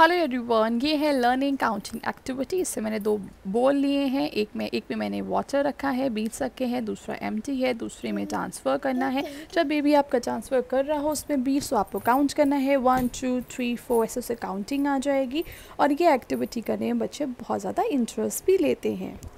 hello everyone ये है learning counting activity इससे मैंने दो बोल लिए हैं एक में एक में मैंने वाटर रखा है बीच रखे हैं दूसरा एम्प्टी है दूसरे में ट्रांसफ़र करना है जब बेबी आपका ट्रांसफ़र कर रहा हो उसमें बीस तो आपको काउंट करना है वन टू थ्री फोर ऐसे से काउंटिंग आ जाएगी और ये एक्टिविटी करने में बच्चे बहुत ज़्यादा इंटरेस्ट भी लेते हैं